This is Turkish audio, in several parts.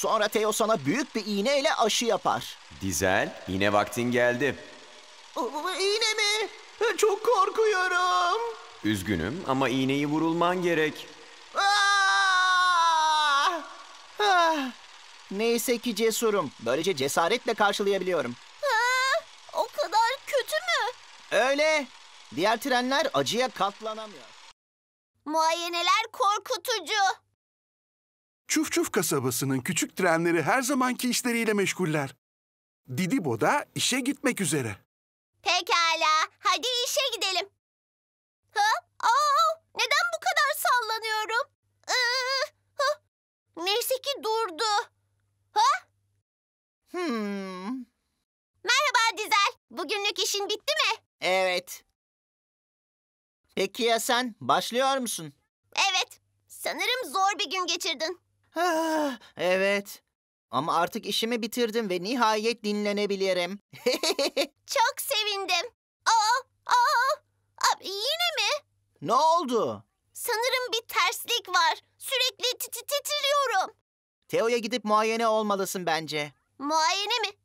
Sonra Theo sana büyük bir iğneyle aşı yapar. Dizel, yine vaktin geldi. İğne mi? Çok korkuyorum. Üzgünüm ama iğneyi vurulman gerek. Ah! Ah! Neyse ki cesurum. Böylece cesaretle karşılayabiliyorum. Ah! o kadar kötü mü? Öyle. Diğer trenler acıya katlanamıyor. Muayeneler korkutucu. Çuf Çuf kasabasının küçük trenleri her zamanki işleriyle meşguller. Didibo da işe gitmek üzere. Pekala, hadi işe gidelim. Ha? Aa, neden bu kadar sallanıyorum? Ee, ha? Neyse ki durdu. Ha? Hmm. Merhaba Dizel, bugünlük işin bitti mi? Evet. Peki ya sen, başlıyor musun? Evet, sanırım zor bir gün geçirdin. Ah, evet. Ama artık işimi bitirdim ve nihayet dinlenebilirim. Çok sevindim. Aa, aa, aa, yine mi? Ne oldu? Sanırım bir terslik var. Sürekli tit titriyorum. Teo'ya gidip muayene olmalısın bence. Muayene mi?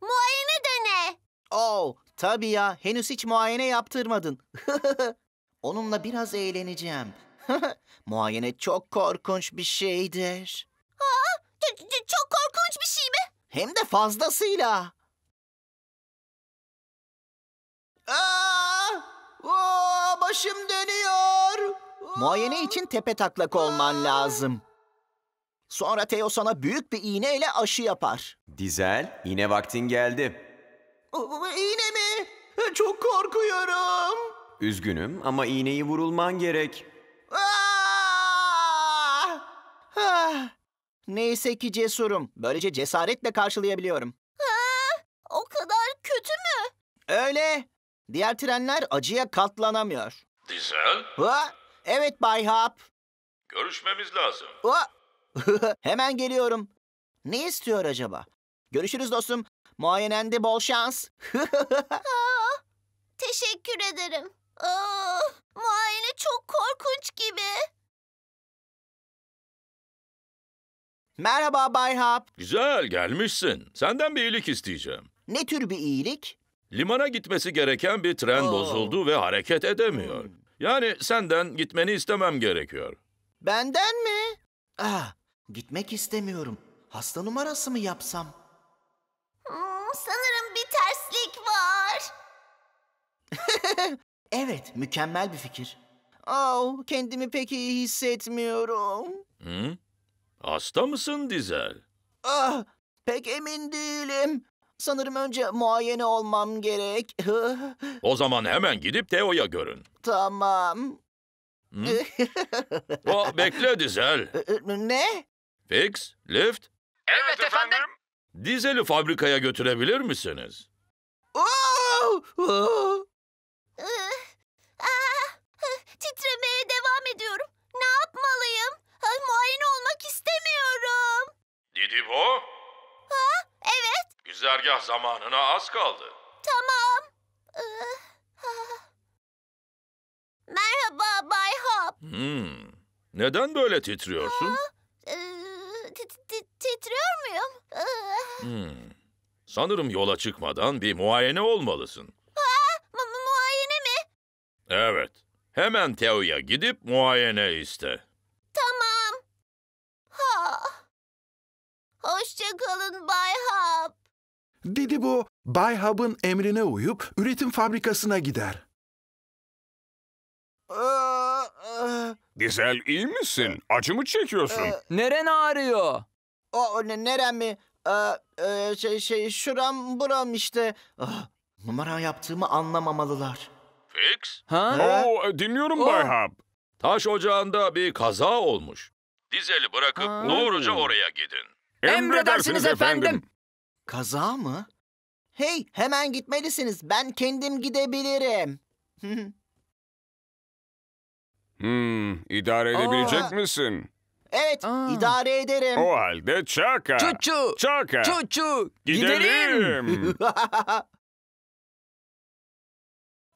Muayene de ne? Oh, tabii ya. Henüz hiç muayene yaptırmadın. Onunla biraz eğleneceğim. Muayene çok korkunç bir şeydir. Aa, çok korkunç bir şey mi? Hem de fazlasıyla. Aa! Oo, başım dönüyor. Muayene için tepe taklak olman lazım. Sonra Teo sana büyük bir iğne ile aşı yapar. Dizel, iğne vaktin geldi. İğne mi? Çok korkuyorum. Üzgünüm ama iğneyi vurulman gerek. Ah! Ah! Neyse ki cesurum. Böylece cesaretle karşılayabiliyorum. Ha, ah! o kadar kötü mü? Öyle. Diğer trenler acıya katlanamıyor. Dizel, Ha? Evet Bay Hap. görüşmemiz lazım. Ha! Hemen geliyorum. Ne istiyor acaba? Görüşürüz dostum. Muayenende bol şans. Teşekkür ederim. Aa, ah, muayene çok korkunç gibi. Merhaba Bay Hap. Güzel gelmişsin. Senden bir iyilik isteyeceğim. Ne tür bir iyilik? Limana gitmesi gereken bir tren Oo. Oh. bozuldu ve hareket edemiyor. Hmm. Yani senden gitmeni istemem gerekiyor. Benden mi? Ah, gitmek istemiyorum. Hasta numarası mı yapsam? Hmm, sanırım bir terslik var. Evet, mükemmel bir fikir. Oh, kendimi pek iyi hissetmiyorum. Hı? Hasta mısın Dizel? Ah, pek emin değilim. Sanırım önce muayene olmam gerek. o zaman hemen gidip Teo'ya görün. Tamam. Hı? o, oh, bekle Dizel. Ne? Fix, lift. Evet efendim. Dizel'i fabrikaya götürebilir misiniz? Oo! Oo! Aa, ah, ah, titremeye devam ediyorum. Ne yapmalıyım? Ah, muayene olmak istemiyorum. Didibo, Ha? Evet, güzergah zamanına az kaldı. tamam. Merhaba Bay Hop. Hmm. Neden böyle titriyorsun? Eh, Iı, titriyor muyum? Iı, hmm, Sanırım yola çıkmadan bir muayene olmalısın. Evet. Hemen Teo'ya gidip muayene iste. Tamam. Ha. Hoşça kalın Bay Hub. Didibo, Bay Hub'ın emrine uyup üretim fabrikasına gider. Dizel iyi misin? Acı mı çekiyorsun? Ee, neren ağrıyor? O ne, nerem mi? Aa, ee, e, şey, şey, şuram buram işte. Ah, numara yaptığımı anlamamalılar. X? Ha? Oo, e, dinliyorum Bay Hub. Taş ocağında bir kaza olmuş. Dizeli bırakıp Ha. doğruca oraya gidin. Emredersiniz efendim. Kaza mı? Hey, hemen gitmelisiniz. Ben kendim gidebilirim. Hmm, idare edebilecek Aa. misin? Evet, Aa. idare ederim. O halde çaka. Çuçu. Çaka. Çuçu. Gidelim.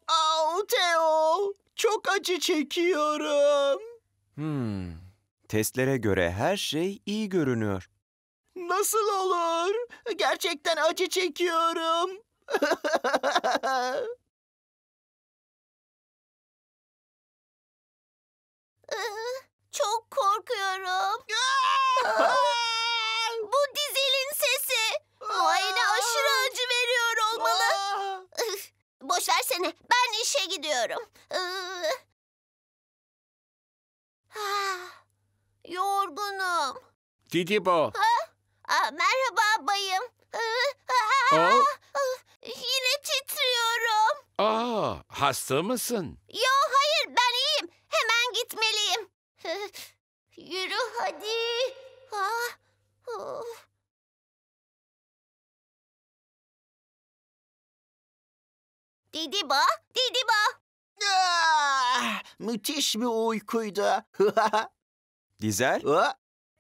Au Teo, çok acı çekiyorum. Hmm, testlere göre her şey iyi görünüyor. Nasıl olur? Gerçekten acı çekiyorum. Ee, çok korkuyorum. boş versene. Ben işe gidiyorum. Ah, yorgunum. Didibo. Ha? Aa, merhaba bayım. Yine titriyorum. Aa, hasta mısın? Yo hayır ben iyiyim. Hemen gitmeliyim. Yürü hadi. Ah, of. Didiba, Didiba. Ah, müthiş bir uykuydu. Dizel,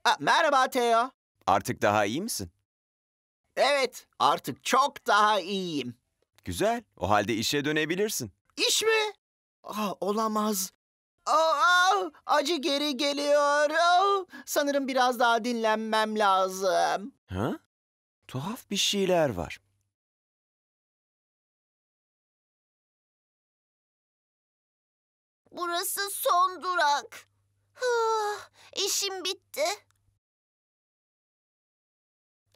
Ah, merhaba Teo. artık daha iyi misin? Evet, artık çok daha iyiyim. Güzel. O halde işe dönebilirsin. İş mi? Ah, olamaz. Ah, ah acı geri geliyor. Ah, sanırım biraz daha dinlenmem lazım. Ha? Tuhaf bir şeyler var. Burası son durak. Huh, ah, işim bitti.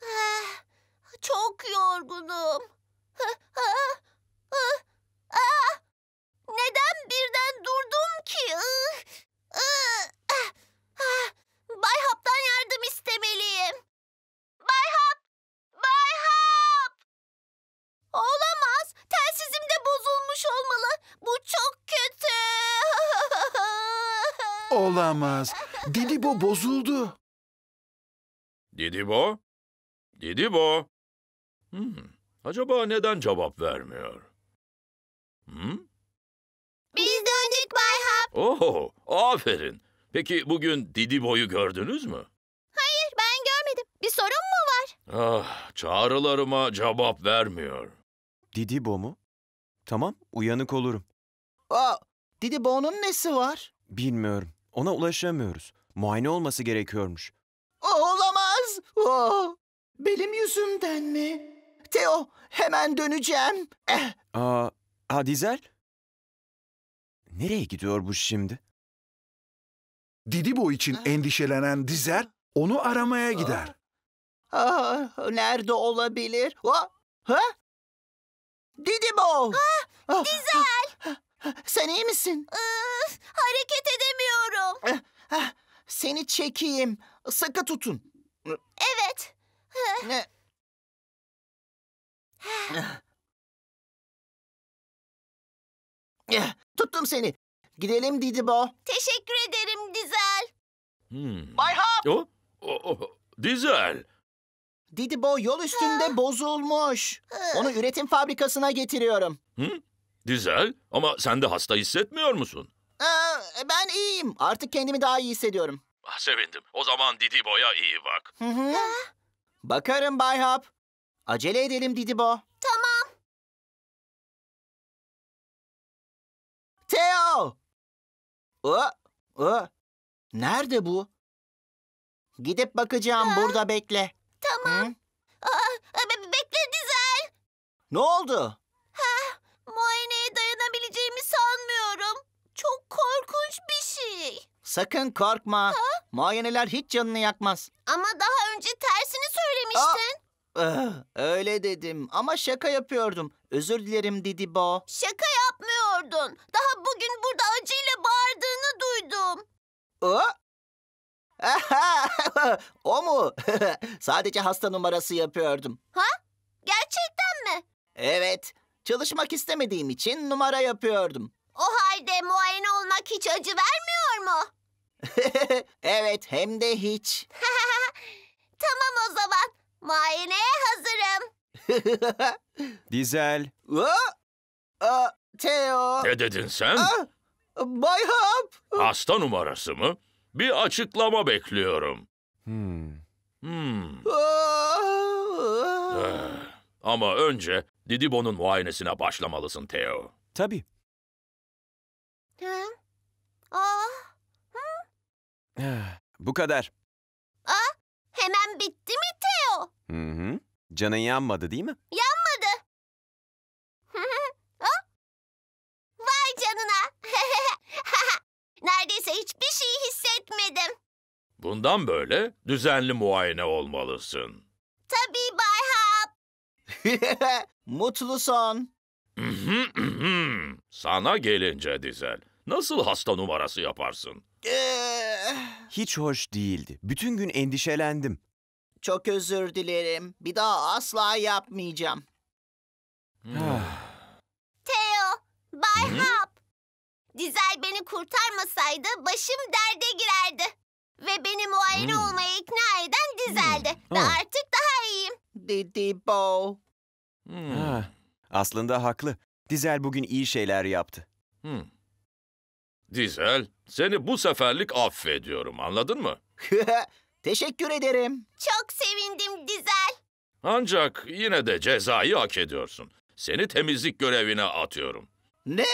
Ah, çok yorgunum. Ah, ah, ah, ah. Neden birden durdum ki? Ah, ah, ah, Bay Hap'tan yardım istemeliyim. Bay Hap! Bay Hap! Olamaz. Telsizim de bozulmuş olmalı. Bu çok kötü. Olamaz. Didibo bozuldu. Didibo? Didibo? Hmm. Acaba neden cevap vermiyor? Hmm? Biz döndük Bay Hap. Oh, aferin. Peki bugün Didibo'yu gördünüz mü? Hayır, ben görmedim. Bir sorun mu var? Ah, çağrılarıma cevap vermiyor. Didibo mu? Tamam, uyanık olurum. Aa, Didibo'nun nesi var? Bilmiyorum. Ona ulaşamıyoruz. Muayene olması gerekiyormuş. Olamaz. Oh, benim yüzümden mi? Teo, hemen döneceğim. Eh. Aa, aa Nereye gidiyor bu şimdi? Didibo için ah. endişelenen Dizer, onu aramaya gider. Ah, ah nerede olabilir? Oh, ha? Didimo. Ah, Dizel. Ah, ah, ah, sen iyi misin? hareket edemiyorum. Seni çekeyim. Sıkı tutun. Evet. Ne? Tuttum seni. Gidelim Didibo. Teşekkür ederim Dizel. Hmm. Bay Hop. Oh, oh, oh. Dizel. Didibo yol üstünde ah. bozulmuş. Onu üretim fabrikasına getiriyorum. Hı? Güzel ama sen de hasta hissetmiyor musun? Aa, ee, ben iyiyim. Artık kendimi daha iyi hissediyorum. Ah, sevindim. O zaman Didibo'ya iyi bak. Hı hı. Bakarım Bay Hop. Acele edelim Didibo. Tamam. Theo! Aa, Nerede bu? Gidip bakacağım. Burada bekle. Tamam. Aa, e, be- bekle Dizel. Ne oldu? Heh, muayeneye dayanabileceğimi sanmıyorum. Çok korkunç bir şey. Sakın korkma. Muayeneler hiç canını yakmaz. Ama daha önce tersini söylemiştin. Ah, öyle dedim ama şaka yapıyordum. Özür dilerim Didibo. Şaka yapmıyordun. Daha bugün burada acıyla bağırdığını duydum. Aa, o mu? Sadece hasta numarası yapıyordum. Ha? Gerçekten mi? Evet. Çalışmak istemediğim için numara yapıyordum. O halde muayene olmak hiç acı vermiyor mu? evet, hem de hiç. tamam o zaman. Muayeneye hazırım. Dizel. Aa, aa, Teo. Ne dedin sen? Aa, Bay Hap. Hasta numarası mı? Bir açıklama bekliyorum. Hmm. Hmm. Ah! Eh, ama önce Didibo'nun muayenesine başlamalısın Theo. Tabii. Ah! Eh, bu kadar. Ah! hemen bitti mi Theo? Hı hı. Canın yanmadı değil mi? Ya neredeyse hiçbir şey hissetmedim. Bundan böyle düzenli muayene olmalısın. Tabii Bay Hap. Mutlu Sana gelince Dizel. Nasıl hasta numarası yaparsın? Eh. Hiç hoş değildi. Bütün gün endişelendim. Çok özür dilerim. Bir daha asla yapmayacağım. Hmm. Ah. Teo, Bay Hap. Dizel beni kurtarmasaydı başım derde girerdi. Ve beni muayene hmm. olmaya ikna eden hmm. Dizel'di. Hmm. Ve artık daha iyiyim. Didi Bo. Hmm. Ha. Aslında haklı. Dizel bugün iyi şeyler yaptı. Hmm. Dizel, seni bu seferlik affediyorum anladın mı? Teşekkür ederim. Çok sevindim Dizel. Ancak yine de cezayı hak ediyorsun. Seni temizlik görevine atıyorum. Ne?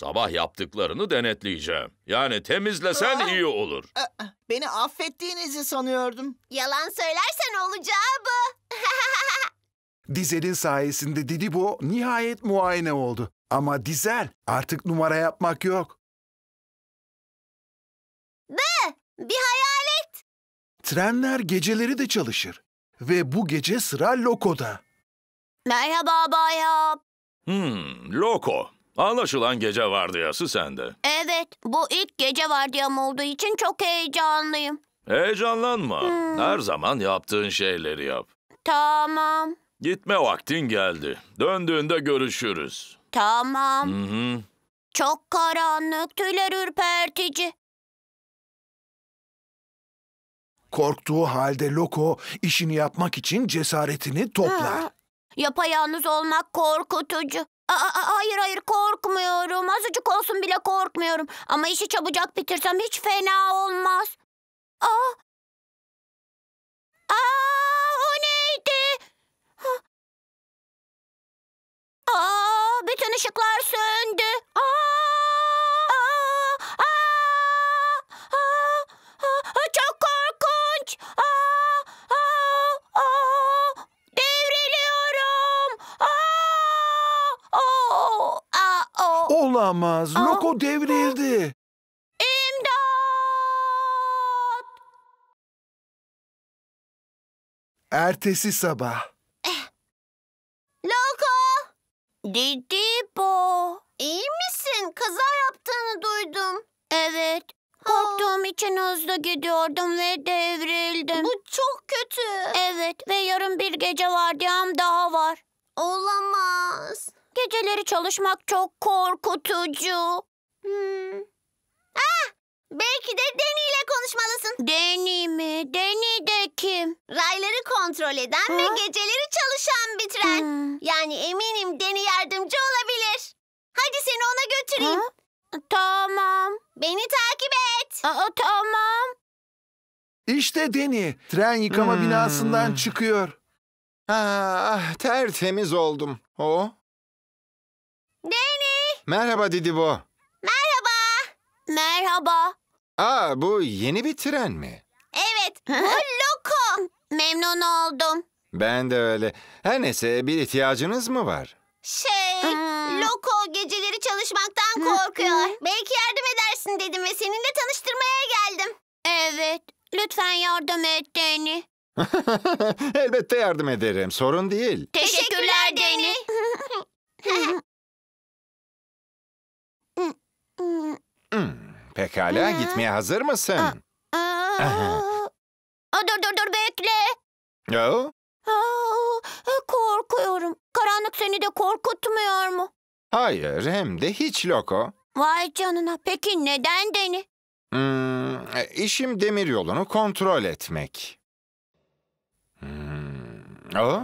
Sabah yaptıklarını denetleyeceğim. Yani temizlesen Aa. Ah! iyi olur. Ah, ah, beni affettiğinizi sanıyordum. Yalan söylersen olacağı bu. Dizel'in sayesinde Didibo nihayet muayene oldu. Ama Dizel artık numara yapmak yok. B. Bir hayalet. Trenler geceleri de çalışır. Ve bu gece sıra Loko'da. Merhaba Bay Hop. Hmm, Loko. Anlaşılan gece vardiyası sende. Evet, bu ilk gece vardiyam olduğu için çok heyecanlıyım. Heyecanlanma. Hmm. Her zaman yaptığın şeyleri yap. Tamam. Gitme vaktin geldi. Döndüğünde görüşürüz. Tamam. Hı hı. Çok karanlık, tüyler ürpertici. Korktuğu halde Loko işini yapmak için cesaretini toplar. Ha, yapayalnız olmak korkutucu. Aa, hayır hayır korkmuyorum. Azıcık olsun bile korkmuyorum. Ama işi çabucak bitirsem hiç fena olmaz. Aa! Aa! O neydi? Aa! Bütün ışıklar söndü. Aa! Olamaz. Aa. Loko devrildi. İmdat! Ertesi sabah. Eh. Loko! Didibo! İyi misin? Kaza yaptığını duydum. Evet. Korktuğum için hızlı gidiyordum ve devrildim. Bu çok kötü. Evet ve yarın bir gece vardiyam daha var. Olamaz. Geceleri çalışmak çok korkutucu. Hmm. Ah! Belki de Deni ile konuşmalısın. Deni mi? Deni de kim? Rayları kontrol eden ha? ve geceleri çalışan bir tren. Hmm. Yani eminim Deni yardımcı olabilir. Hadi seni ona götüreyim. Ha? Tamam. Beni takip et. Aa, tamam. İşte Deni. Tren yıkama hmm. binasından çıkıyor. Ah, ah tertemiz oldum. O? Ne? Merhaba Didibo. Merhaba. Merhaba. Aa bu yeni bir tren mi? Evet. Bu loko. Memnun oldum. Ben de öyle. Her neyse bir ihtiyacınız mı var? Şey, Loko geceleri çalışmaktan korkuyor. Belki yardım edersin dedim ve seninle tanıştırmaya geldim. Evet, lütfen yardım et Deni. Elbette yardım ederim. Sorun değil. Teşekkürler Deni. Hmm, pekala gitmeye hazır mısın? Aa, dur dur dur bekle. Oh. Aa, korkuyorum. Karanlık seni de korkutmuyor mu? Hayır hem de hiç loko. Vay canına. Peki neden deni? Hmm, e, demir yolunu kontrol etmek. Hmm, o?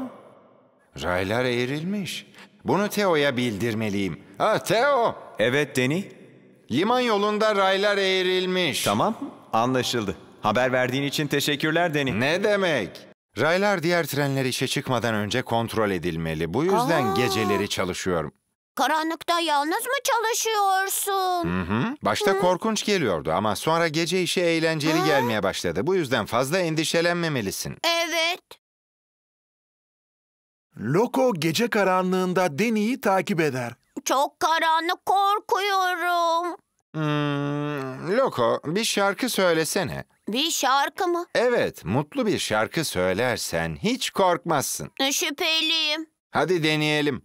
Raylar eğrilmiş. Bunu Teo'ya bildirmeliyim. Ha Teo! Evet Deni. Liman yolunda raylar eğrilmiş. Tamam, anlaşıldı. Haber verdiğin için teşekkürler Deni. Ne demek? Raylar diğer trenler işe çıkmadan önce kontrol edilmeli. Bu yüzden Aa. geceleri çalışıyorum. Karanlıkta yalnız mı çalışıyorsun? Hı hı. Başta hı. korkunç geliyordu ama sonra gece işi eğlenceli hı. gelmeye başladı. Bu yüzden fazla endişelenmemelisin. Evet. Loco gece karanlığında Deni'yi takip eder. Çok karanlık korkuyorum. Hmm, Loko bir şarkı söylesene. Bir şarkı mı? Evet mutlu bir şarkı söylersen hiç korkmazsın. E, şüpheliyim. Hadi deneyelim.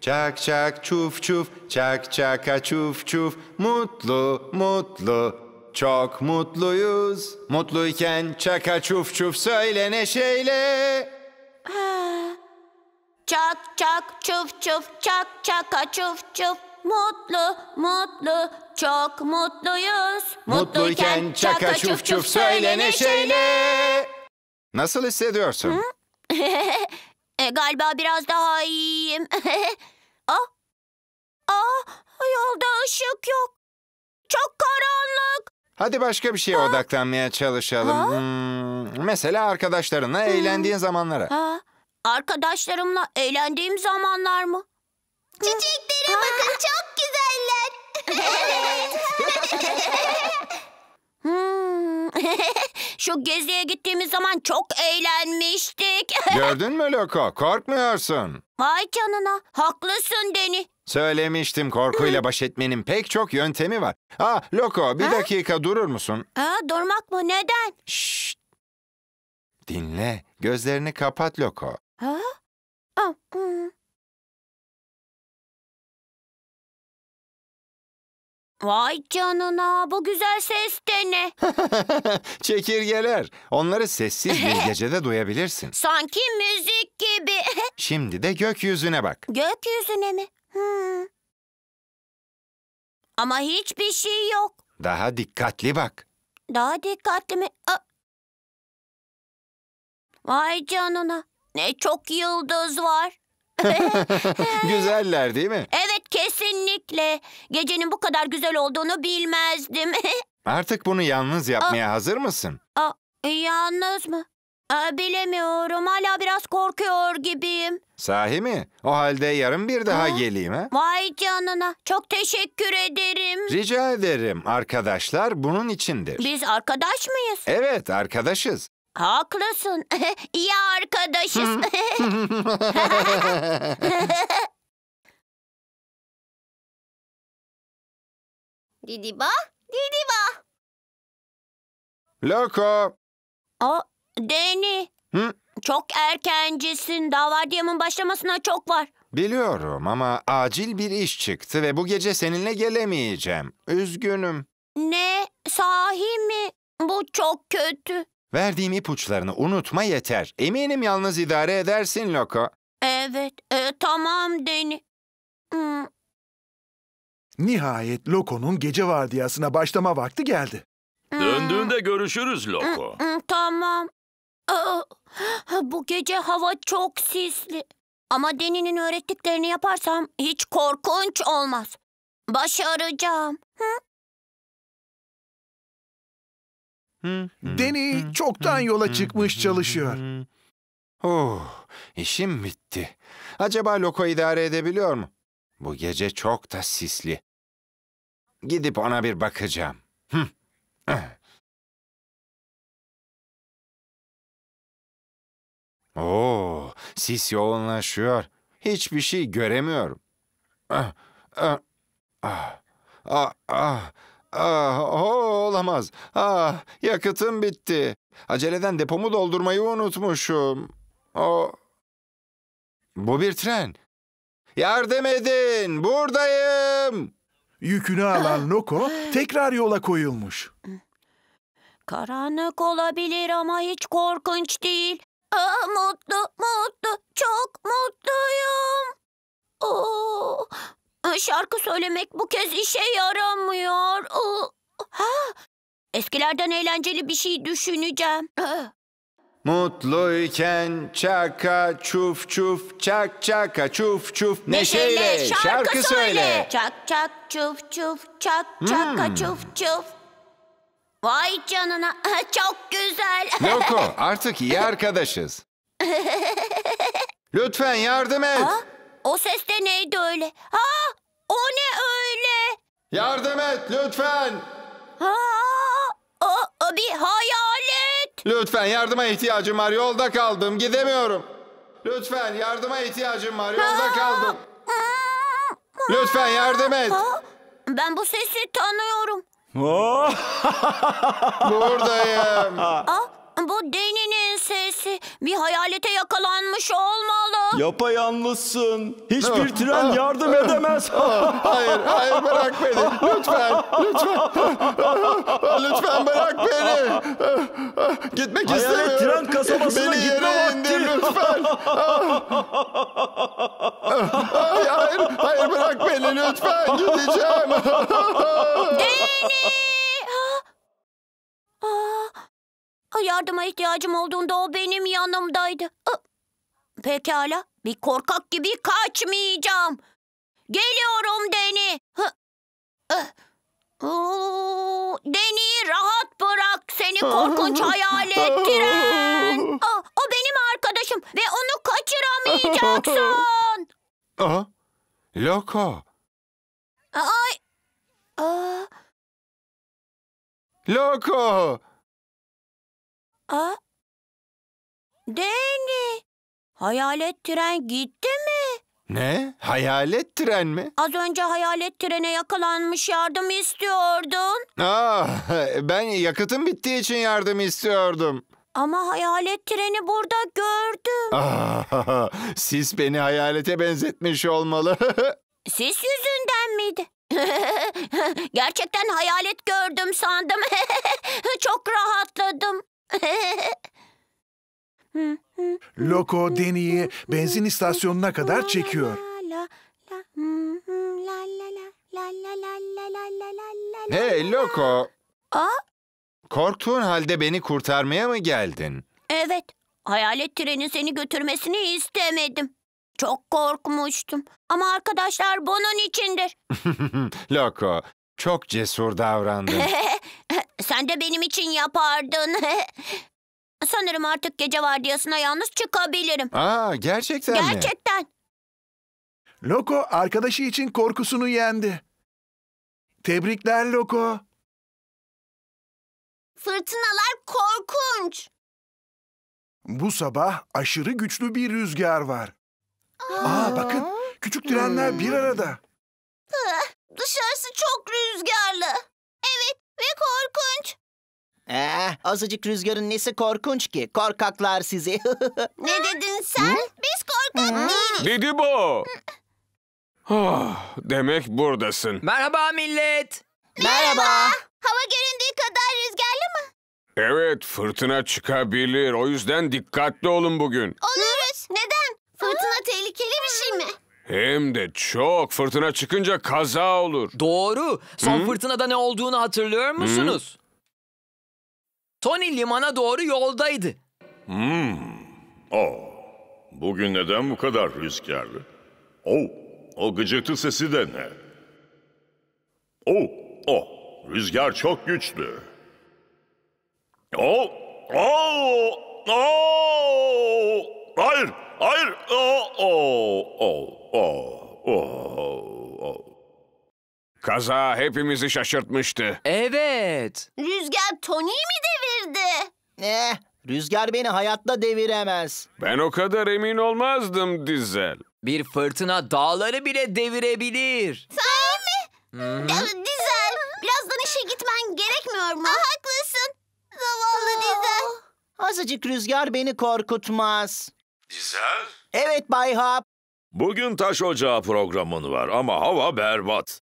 Çak çak çuf çuf, çak çaka çuf çuf, mutlu mutlu, çok mutluyuz. Mutluyken çaka çuf çuf söyle neşeyle. Ha. Ah, Çak çak çuf çuf çak çaka çuf çuf Mutlu mutlu çok mutluyuz Mutluyken çaka çuf çuf söyle neşeyle Nasıl hissediyorsun? e, galiba biraz daha iyiyim Ah Ah yolda ışık yok Çok karanlık Hadi başka bir şeye ha? odaklanmaya çalışalım. Ha? Hmm, mesela arkadaşlarınla ha? eğlendiğin zamanlara. Ha? Arkadaşlarımla eğlendiğim zamanlar mı? Çiçeklere bakın çok güzeller. Hmm. Şu geziye gittiğimiz zaman çok eğlenmiştik. Gördün mü Loko? Korkmuyorsun. Vay canına. Haklısın Deni. Söylemiştim korkuyla baş etmenin pek çok yöntemi var. Ah Loko bir Ha? dakika durur musun? Ha, durmak mı? Neden? Şşt. Dinle. Gözlerini kapat Loko. Ha? canına bu güzel ses de ne? Çekirgeler. Onları sessiz bir gecede duyabilirsin. Sanki müzik gibi. Şimdi de gökyüzüne bak. Gökyüzüne mi? Hmm. Ama hiçbir şey yok. Daha dikkatli bak. Daha dikkatli mi? Aa. Vay canına. Ne çok yıldız var. Güzeller değil mi? Evet kesinlikle. Gecenin bu kadar güzel olduğunu bilmezdim. Artık bunu yalnız yapmaya Aa. hazır mısın? Aa, e, yalnız mı? Aa, bilemiyorum. Hala biraz korkuyor gibiyim. Sahi mi? O halde yarın bir daha geleyim ha? Vay canına. Çok teşekkür ederim. Rica ederim. Arkadaşlar bunun içindir. Biz arkadaş mıyız? Evet arkadaşız. Haklısın. İyi arkadaşız. Didiba, Didiba. Loko. Aa, Deni. Hı? Çok erkencisin. Davardiyamın başlamasına çok var. Biliyorum ama acil bir iş çıktı ve bu gece seninle gelemeyeceğim. Üzgünüm. Ne? Sahi mi? Bu çok kötü. Verdiğim ipuçlarını unutma yeter. Eminim yalnız idare edersin Loko. Evet, e, tamam Deni. Hmm. Nihayet Loko'nun gece vardiyasına başlama vakti geldi. Hmm. Döndüğünde görüşürüz hmm, Loko. tamam. Oh, bu gece hava çok sisli. Ama Deni'nin öğrettiklerini yaparsam hiç korkunç olmaz. Başaracağım. Deni çoktan yola çıkmış çalışıyor. Oh, işim bitti. Acaba Loko idare edebiliyor mu? Bu gece çok da sisli. Gidip ona bir bakacağım. Oo, oh, sis yoğunlaşıyor. Hiçbir şey göremiyorum. Ah, ah, ah, ah, ah. Ah, oh, olamaz. Ah, yakıtım bitti. Aceleden depomu doldurmayı unutmuşum. O... Bu bir tren. Yardım edin, buradayım. Yükünü alan ah. Noko tekrar yola koyulmuş. Karanlık olabilir ama hiç korkunç değil. Aa, ah, mutlu, mutlu, çok mutluyum. Oo, oh, ee, şarkı söylemek bu kez işe yaramıyor. Ee, ha, eskilerden eğlenceli bir şey düşüneceğim. Mutluyken çaka çuf çuf çak çaka çuf çuf neşeyle, neşeyle şarkı, şarkı söyle. Çak çak çuf çuf çak çaka hmm. çuf çuf. Vay canına çok güzel. Loko artık iyi arkadaşız. Lütfen yardım et. Aa, o ses de neydi öyle? Ha! Yardım et lütfen. Ha, o, o bir hayalet. Lütfen yardıma ihtiyacım var. Yolda kaldım. Gidemiyorum. Lütfen yardıma ihtiyacım var. Yolda kaldım. Lütfen yardım et. Ben bu sesi tanıyorum. Buradayım. Aa, ah, bu Deni'nin sesi. Bir hayalete yakalanmış olmalı. Yapayalnızsın. Hiçbir tren yardım edemez. hayır, hayır bırak beni. Lütfen, lütfen. lütfen bırak beni. Gitmek Hayalet istemiyorum. Hayalet tren kasabasına beni gitme vakti. Indir, lütfen. hayır, hayır bırak beni lütfen. Gideceğim. Deni! Aa. Ah. Ah. Yardıma ihtiyacım olduğunda o benim yanımdaydı. Pekala, bir korkak gibi kaçmayacağım. Geliyorum Deni. Deni rahat bırak seni korkunç hayal ettiren. O, benim arkadaşım ve onu kaçıramayacaksın. Aha, Loka. Ay. Aa. A? Deni, hayalet tren gitti mi? Ne? Hayalet tren mi? Az önce hayalet trene yakalanmış yardım istiyordun. Aa, ah, ben yakıtım bittiği için yardım istiyordum. Ama hayalet treni burada gördüm. Aa, ah, siz beni hayalete benzetmiş olmalı. Sis yüzünden miydi? Gerçekten hayalet gördüm sandım. Çok rahatladım. Loko Deni'yi benzin istasyonuna kadar çekiyor. Hey Loko. Aa? Korktuğun halde beni kurtarmaya mı geldin? Evet. Hayalet trenin seni götürmesini istemedim. Çok korkmuştum. Ama arkadaşlar bunun içindir. Loko, çok cesur davrandın. Sen de benim için yapardın. Sanırım artık gece vardiyasına yalnız çıkabilirim. Aa, gerçekten, mi? Gerçekten. Loko arkadaşı için korkusunu yendi. Tebrikler Loko. Fırtınalar korkunç. Bu sabah aşırı güçlü bir rüzgar var. Aa, bakın küçük trenler bir arada. Ah. Dışarısı çok rüzgarlı. Evet ve korkunç. Ee, azıcık rüzgarın nesi korkunç ki? Korkaklar sizi. ne dedin sen? Hı? Biz korkak değiliz. Dedi bu. oh, demek buradasın. Merhaba millet. Merhaba. Merhaba. Hava göründüğü kadar rüzgarlı mı? Evet, fırtına çıkabilir. O yüzden dikkatli olun bugün. Oluruz. Neden? Fırtına tehlikeli bir şey mi? Hem de çok fırtına çıkınca kaza olur. Doğru. Son Hı? fırtınada ne olduğunu hatırlıyor musunuz? Hı? Tony limana doğru yoldaydı. Hmm. Oh. Bugün neden bu kadar rüzgarlı? Oh. O gıcırtı sesi de ne? Oh. Oh. Rüzgar çok güçlü. Oh. Oh. Oh hayır, hayır. Oh, oh, oh, oh, oh, oh. Kaza hepimizi şaşırtmıştı. Evet. Rüzgar Tony'yi mi devirdi? Ne? Eh, rüzgar beni hayatta deviremez. Ben o kadar emin olmazdım Dizel. Bir fırtına dağları bile devirebilir. Sen mi? Hı -hı. Dizel, birazdan işe gitmen gerekmiyor mu? Ah haklısın. Zavallı oh. Dizel. Azıcık rüzgar beni korkutmaz. Güzel. Evet Bay Hap. Bugün taş ocağı programın var ama hava berbat.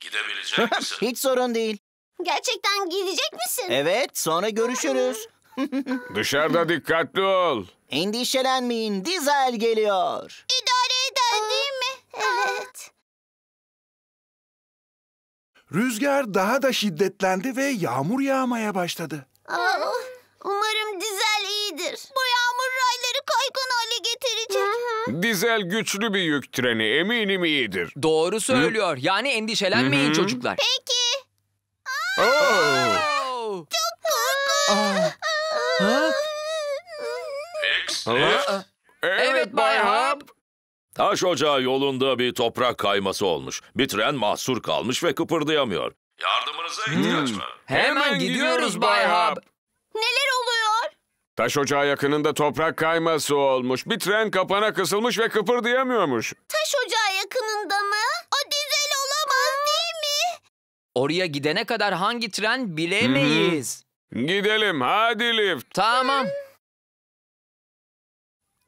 Gidebilecek misin? Hiç sorun değil. Gerçekten gidecek misin? Evet sonra görüşürüz. Dışarıda dikkatli ol. Endişelenmeyin dizel geliyor. İdare eder değil mi? Evet. Rüzgar daha da şiddetlendi ve yağmur yağmaya başladı. Aa. Umarım dizel iyidir. Bu yağmur rayları kaygan hale getirecek. Dizel güçlü bir yük treni eminim iyidir. Doğru söylüyor. Yani endişelenmeyin Hı hı. çocuklar. Peki. Oo. Oo. Çok korkunç. Ha? Evet Bay Hub. Taş ocağı yolunda bir toprak kayması olmuş. Bir tren mahsur kalmış ve kıpırdayamıyor. Yardımınıza hmm. ihtiyaç var. Hemen gidiyoruz Bay Hub. Neler oluyor? Taş ocağı yakınında toprak kayması olmuş. Bir tren kapana kısılmış ve kıpırdayamıyormuş. Taş ocağı yakınında mı? O dizel olamaz değil mi? Oraya gidene kadar hangi tren bilemeyiz. Gidelim hadi Liv. Tamam.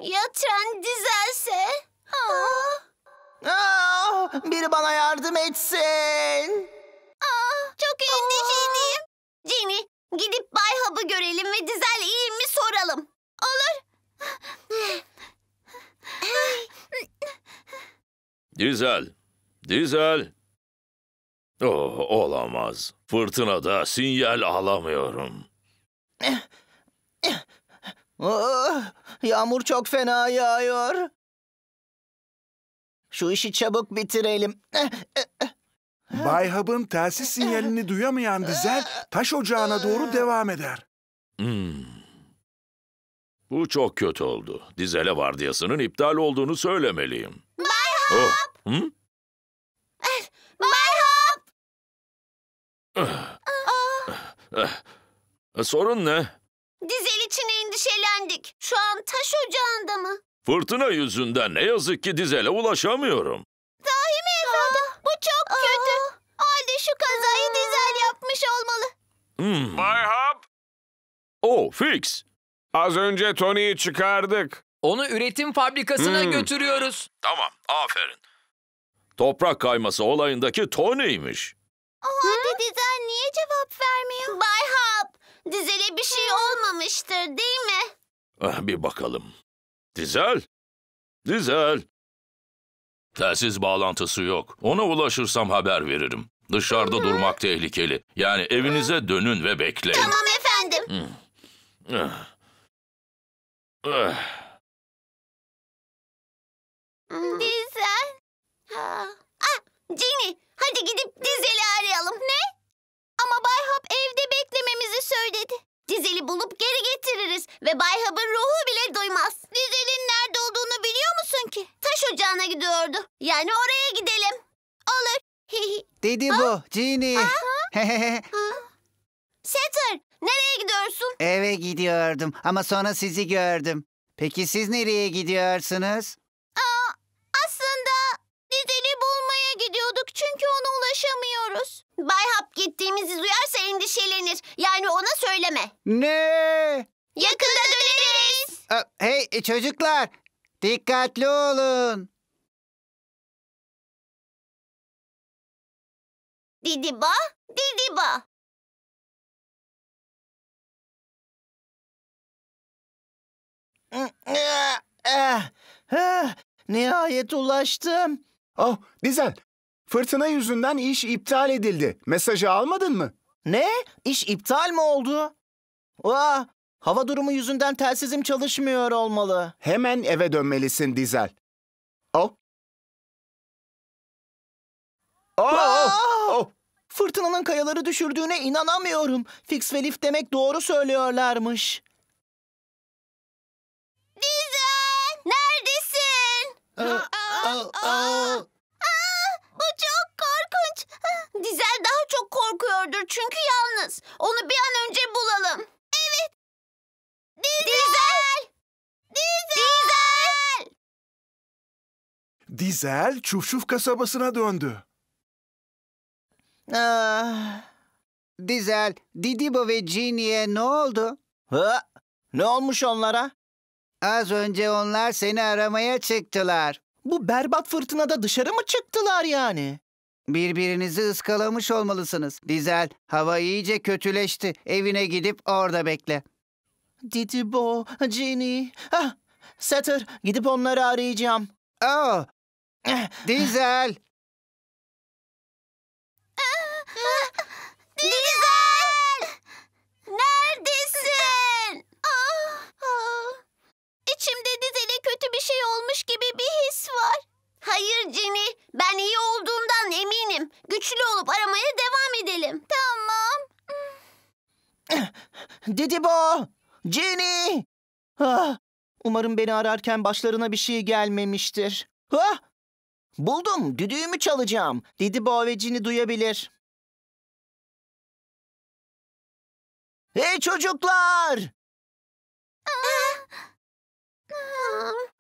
Ya tren dizelse? Aa, Aa, ah, biri bana yardım etsin. aa, ah, çok endişeliyim. Jimmy. Gidip Bay Hub'ı görelim ve Dizel iyi mi soralım. Olur. Dizel, Dizel. Oh, olamaz. Fırtınada sinyal alamıyorum. Oh, yağmur çok fena yağıyor. Şu işi çabuk bitirelim. Bayhab'ın telsiz sinyalini duyamayan dizel taş ocağına doğru devam eder. Hmm. Bu çok kötü oldu. Dizele vardiyasının iptal olduğunu söylemeliyim. Bayhab! Oh. Hı? Hmm? Bayhab! Ah. Ah. Sorun ne? Dizel için endişelendik. Şu an taş ocağında mı? Fırtına yüzünden ne yazık ki dizele ulaşamıyorum. Hmm. Bay Hub. Oh fix. Az önce Tony'yi çıkardık. Onu üretim fabrikasına Hmm. götürüyoruz. Tamam aferin. Toprak kayması olayındaki Tony'ymiş. Hadi dizel niye cevap vermiyor? Bay Hap, dizele bir şey olmamıştır değil mi? Eh, Bir bakalım. Dizel. Dizel. Telsiz bağlantısı yok. Ona ulaşırsam haber veririm. Dışarıda durmak tehlikeli. Yani evinize dönün ve bekleyin. Tamam efendim. Dizel. Hmm. Ah, ah. Hmm. ah Jenny, hadi gidip Dizel'i arayalım. Ne? Ama Bay Hop evde beklememizi söyledi. Dizel'i bulup geri getiririz ve Bay Hop'un ruhu bile duymaz. Dizel'in nerede olduğunu biliyor musun ki? Taş ocağına gidiyordu. Yani oraya gidelim. Olur. Dedi bu. Cini. Setter, nereye gidiyorsun? Eve gidiyordum ama sonra sizi gördüm. Peki siz nereye gidiyorsunuz? Aa, aslında Dideli bulmaya gidiyorduk çünkü ona ulaşamıyoruz. Bay Hap gittiğimizi duyarsa endişelenir. Yani ona söyleme. Ne? Yakında döneriz. Aa, Hey e, çocuklar dikkatli olun. Didiba, Didiba. Nihayet ulaştım. Oh, Dizel, fırtına yüzünden iş iptal edildi. Mesajı almadın mı? Ne? İş iptal mi oldu? Aa, hava durumu yüzünden telsizim çalışmıyor olmalı. Hemen eve dönmelisin Dizel. Oh. Oh, oh, oh. oh. Fırtınanın kayaları düşürdüğüne inanamıyorum. Fix ve Lif demek doğru söylüyorlarmış. Dizen! Neredesin? Aa, aa, aa. Bu çok korkunç. Dizel daha çok korkuyordur çünkü yalnız. Onu bir an önce bulalım. Evet. Dizel! Dizel! Dizel! Dizel Çufçuf kasabasına döndü. Ah, Dizel, Didibo ve Ginny'e ne oldu? Ha? Ne olmuş onlara? Az önce onlar seni aramaya çıktılar. Bu berbat fırtınada dışarı mı çıktılar yani? Birbirinizi ıskalamış olmalısınız. Dizel, hava iyice kötüleşti. Evine gidip orada bekle. Didibo, Ginny. Ah, Satır, gidip onları arayacağım. Oh, Dizel. olmuş gibi bir his var. Hayır Cini, ben iyi olduğundan eminim. Güçlü olup aramaya devam edelim. Tamam. Didibo! Cini! Ah, umarım beni ararken başlarına bir şey gelmemiştir. Ah! Buldum, düdüğümü çalacağım. Didibo ve Cini duyabilir. Hey çocuklar! Aa!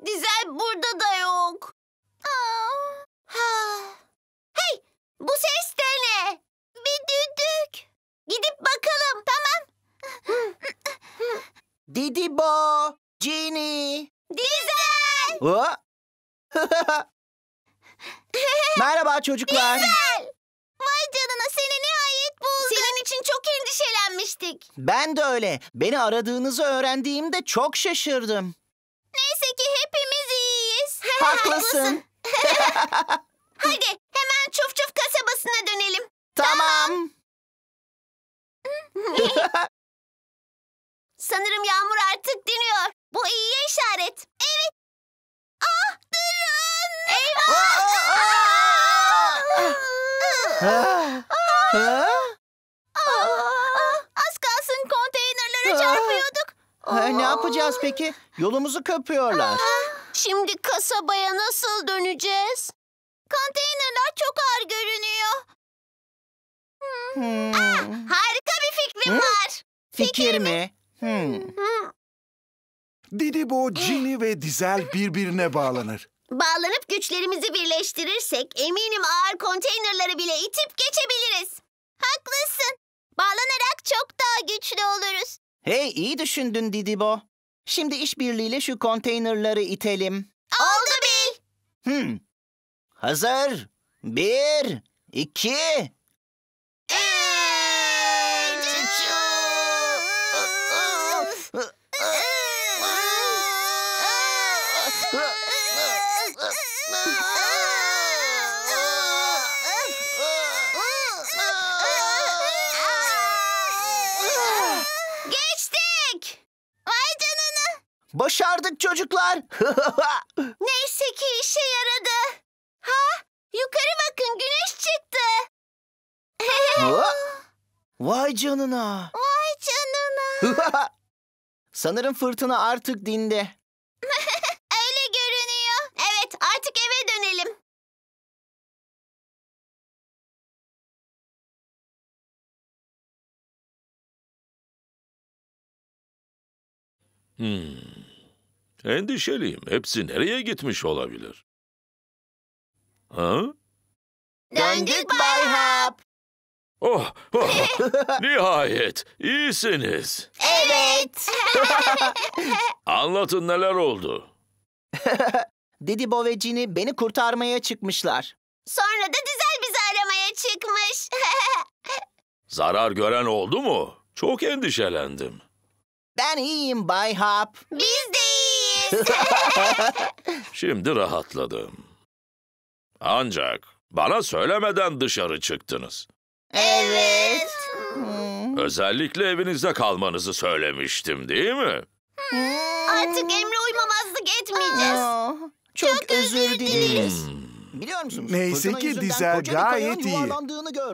Dizel burada da yok. hey bu ses de ne? Bir düdük. Gidip bakalım tamam. Didi bo, Cini. Dizel. Merhaba çocuklar. Dizel. Vay canına seni nihayet buldum. Senin için çok endişelenmiştik. Ben de öyle. Beni aradığınızı öğrendiğimde çok şaşırdım. Haklısın. Hadi hemen çuf çuf kasabasına dönelim. Tamam. Sanırım yağmur artık diniyor. Bu iyiye işaret. Evet. Ah durun. Eyvah. Az kalsın konteynerlere çarpıyorduk. Ha, ne yapacağız peki? Yolumuzu kapıyorlar. Ah. Şimdi kasabaya nasıl döneceğiz? Konteynerler çok ağır görünüyor. Hmm. hmm. Aa, harika bir fikrim Hı? var. Fikir, Fikir mi? mi? Hmm. Hmm. Didibo, Cini ve Dizel birbirine bağlanır. Bağlanıp güçlerimizi birleştirirsek eminim ağır konteynerları bile itip geçebiliriz. Haklısın. Bağlanarak çok daha güçlü oluruz. Hey iyi düşündün Didibo. Şimdi işbirliğiyle şu konteynerları itelim. Oldu Bill. Hmm. Hazır. Bir, iki, çocuklar. Neyse ki işe yaradı. Ha? Yukarı bakın güneş çıktı. Vay canına. Vay canına. Sanırım fırtına artık dindi. Öyle görünüyor. Evet artık eve dönelim. Hmm. Endişeliyim. Hepsi nereye gitmiş olabilir? Ha? Döndük Bay Hap. Oh, oh. nihayet iyisiniz. Evet. Anlatın neler oldu. Didi Bo ve Cini beni kurtarmaya çıkmışlar. Sonra da güzel bizi aramaya çıkmış. Zarar gören oldu mu? Çok endişelendim. Ben iyiyim Bay Hap. Biz de Şimdi rahatladım. Ancak bana söylemeden dışarı çıktınız. Evet. Hmm. Özellikle evinizde kalmanızı söylemiştim değil mi? Hmm. Artık emre uymamazlık etmeyeceğiz. Oh. Çok, Çok özür dileriz. Hmm. Biliyor musunuz? Neyse ki dizel gayet iyi.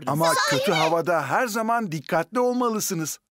Ama Sahi kötü mi? havada her zaman dikkatli olmalısınız.